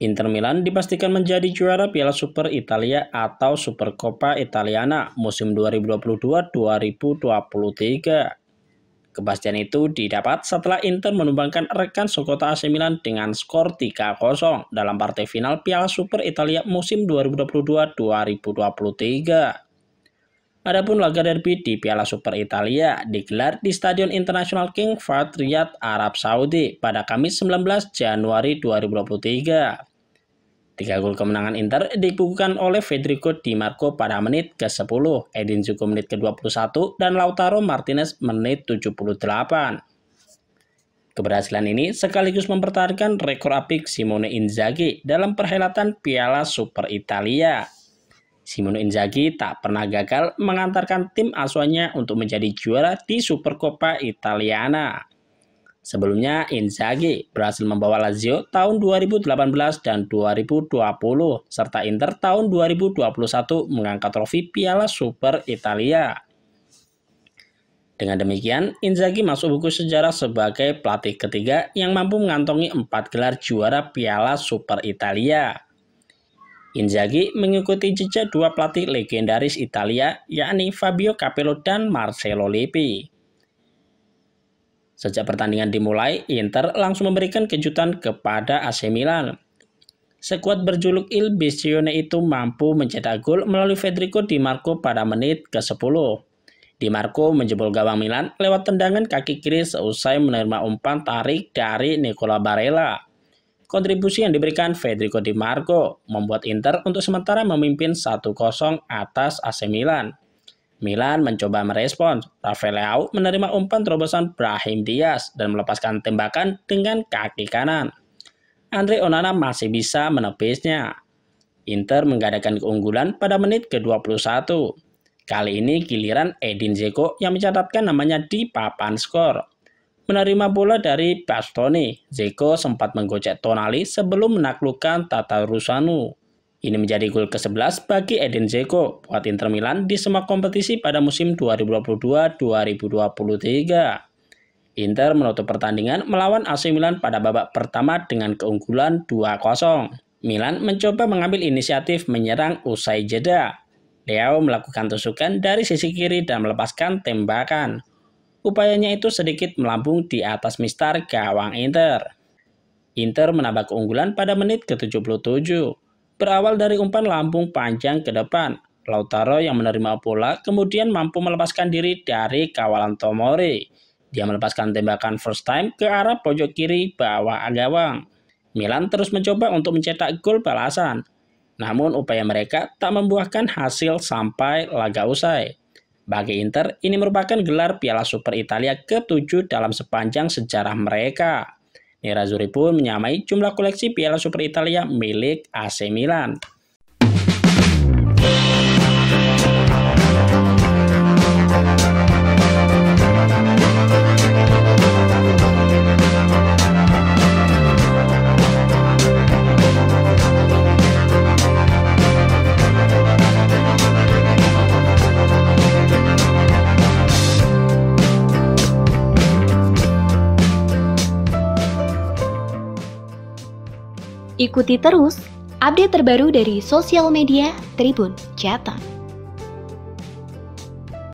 Inter Milan dipastikan menjadi juara Piala Super Italia atau Supercoppa Italiana musim 2022-2023. Kepastian itu didapat setelah Inter menumbangkan rekan sekota AC Milan dengan skor 3-0 dalam partai final Piala Super Italia musim 2022-2023. Adapun laga derby di Piala Super Italia digelar di Stadion Internasional King Fahd Riyadh, Arab Saudi pada Kamis 19 Januari 2023. Tiga gol kemenangan Inter dibukukan oleh Federico Di Marco pada menit ke-10, Edin Zuko menit ke-21, dan Lautaro Martinez menit 78. Keberhasilan ini sekaligus mempertahankan rekor apik Simone Inzaghi dalam perhelatan Piala Super Italia. Simone Inzaghi tak pernah gagal mengantarkan tim asuhannya untuk menjadi juara di Supercoppa Italiana. Sebelumnya Inzaghi berhasil membawa Lazio tahun 2018 dan 2020 serta Inter tahun 2021 mengangkat trofi Piala Super Italia. Dengan demikian, Inzaghi masuk buku sejarah sebagai pelatih ketiga yang mampu mengantongi empat gelar juara Piala Super Italia. Inzaghi mengikuti jejak dua pelatih legendaris Italia yakni Fabio Capello dan Marcelo Lippi. Sejak pertandingan dimulai, Inter langsung memberikan kejutan kepada AC Milan. Sekuat berjuluk Il Bestione itu mampu mencetak gol melalui Federico Di Marco pada menit ke-10. Di Marco menjebol gawang Milan lewat tendangan kaki kiri seusai menerima umpan tarik dari Nicola Barella. Kontribusi yang diberikan Federico Di Marco membuat Inter untuk sementara memimpin 1-0 atas AC Milan. Milan mencoba merespons. Rafael Leao menerima umpan terobosan Brahim Diaz dan melepaskan tembakan dengan kaki kanan. Andre Onana masih bisa menepisnya. Inter mengadakan keunggulan pada menit ke-21. Kali ini giliran Edin Zeko yang mencatatkan namanya di papan skor. Menerima bola dari Bastoni, Zeko sempat menggocek Tonali sebelum menaklukkan Tata Rusanu. Ini menjadi gol ke-11 bagi Eden Dzeko buat Inter Milan di semua kompetisi pada musim 2022-2023. Inter menutup pertandingan melawan AC Milan pada babak pertama dengan keunggulan 2-0. Milan mencoba mengambil inisiatif menyerang usai jeda. Leo melakukan tusukan dari sisi kiri dan melepaskan tembakan. Upayanya itu sedikit melambung di atas mistar gawang Inter. Inter menambah keunggulan pada menit ke-77 berawal dari umpan lambung panjang ke depan. Lautaro yang menerima bola kemudian mampu melepaskan diri dari kawalan Tomori. Dia melepaskan tembakan first time ke arah pojok kiri bawah gawang. Milan terus mencoba untuk mencetak gol balasan. Namun upaya mereka tak membuahkan hasil sampai laga usai. Bagi Inter, ini merupakan gelar Piala Super Italia ke-7 dalam sepanjang sejarah mereka. Nerazzurri pun menyamai jumlah koleksi Piala Super Italia milik AC Milan. Ikuti terus update terbaru dari sosial media Tribun Jateng.